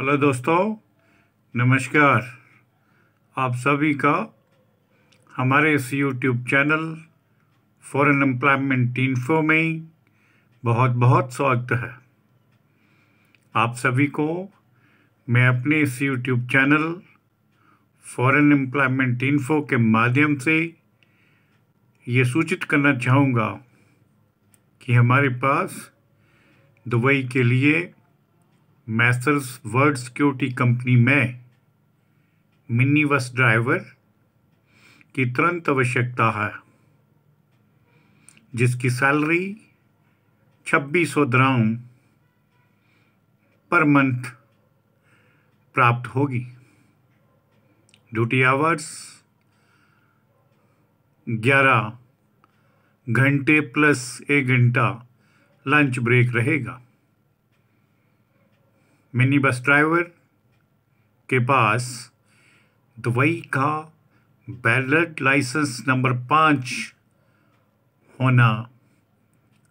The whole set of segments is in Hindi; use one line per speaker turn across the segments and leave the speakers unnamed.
हेलो दोस्तों नमस्कार आप सभी का हमारे इस YouTube channel foreign employment info में बहुत बहुत स्वागत है आप सभी को मैं अपने इस YouTube channel foreign employment info के माध्यम से ये सूचित करना चाहूँगा कि हमारे पास दुबई के लिए मैसर्स वर्ल्ड सिक्योरिटी कंपनी में मिनी बस ड्राइवर की तुरंत आवश्यकता है जिसकी सैलरी छब्बीस सौ द्राउन पर मंथ प्राप्त होगी ड्यूटी आवर्स ग्यारह घंटे प्लस एक घंटा लंच ब्रेक रहेगा मिनी बस ड्राइवर के पास दुबई का बैलेट लाइसेंस नंबर पाँच होना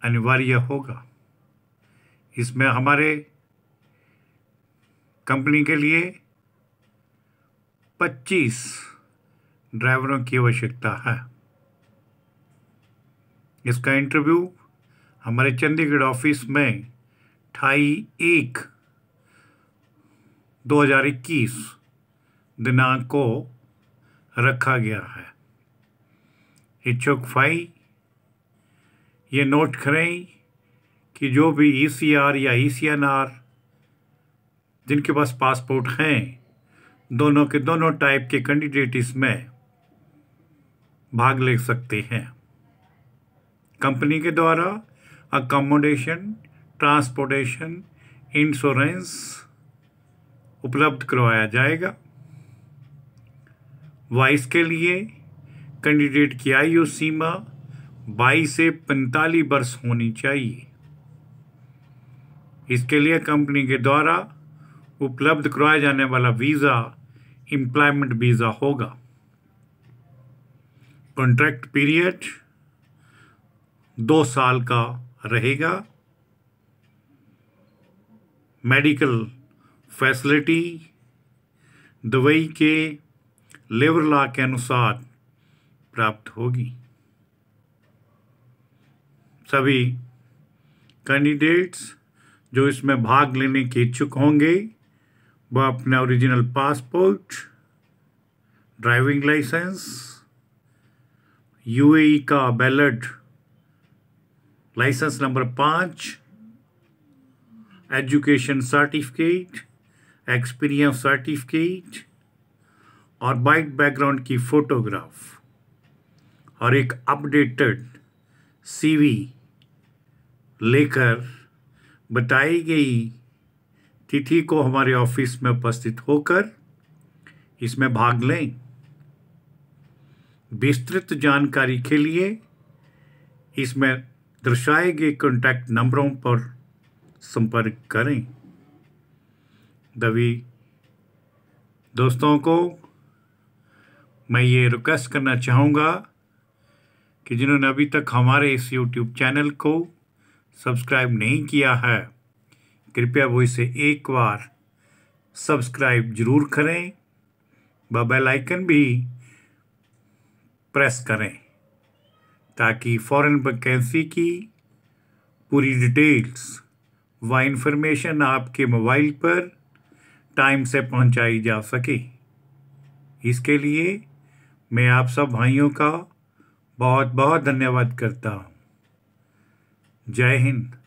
अनिवार्य होगा इसमें हमारे कंपनी के लिए 25 ड्राइवरों की आवश्यकता है इसका इंटरव्यू हमारे चंडीगढ़ ऑफिस में ठाई एक 2021 दिनांक को रखा गया है इच्छुक फाई ये नोट करें कि जो भी ईसीआर e या ईसीएनआर e जिनके पास पासपोर्ट हैं दोनों के दोनों टाइप के कैंडिडेट इसमें भाग ले सकते हैं कंपनी के द्वारा अकोमोडेशन ट्रांसपोर्टेशन इंश्योरेंस उपलब्ध करवाया जाएगा वाइस के लिए कैंडिडेट की आयु सीमा 22 से 45 वर्ष होनी चाहिए इसके लिए कंपनी के द्वारा उपलब्ध करवाया जाने वाला वीज़ा एम्प्लॉयमेंट वीज़ा होगा कॉन्ट्रैक्ट पीरियड दो साल का रहेगा मेडिकल फैसिलिटी दुबई के लेबर लॉ के अनुसार प्राप्त होगी सभी कैंडिडेट्स जो इसमें भाग लेने के इच्छुक होंगे वह अपने original passport driving licence UAE का बैलेट लाइसेंस नंबर पाँच एजुकेशन सर्टिफिकेट एक्सपीरियंस सर्टिफिकेट और बाइक बैकग्राउंड की फोटोग्राफ और एक अपडेटेड सीवी लेकर बताई गई तिथि को हमारे ऑफिस में उपस्थित होकर इसमें भाग लें विस्तृत जानकारी के लिए इसमें दर्शाए गए कॉन्टैक्ट नंबरों पर संपर्क करें दबी दोस्तों को मैं ये रिक्वेस्ट करना चाहूँगा कि जिन्होंने अभी तक हमारे इस यूट्यूब चैनल को सब्सक्राइब नहीं किया है कृपया वो इसे एक बार सब्सक्राइब जरूर करें व बेल आइकन भी प्रेस करें ताकि फॉरेन वैकेंसी की पूरी डिटेल्स व इन्फॉर्मेशन आपके मोबाइल पर टाइम से पहुंचाई जा सके इसके लिए मैं आप सब भाइयों का बहुत बहुत धन्यवाद करता हूँ जय हिंद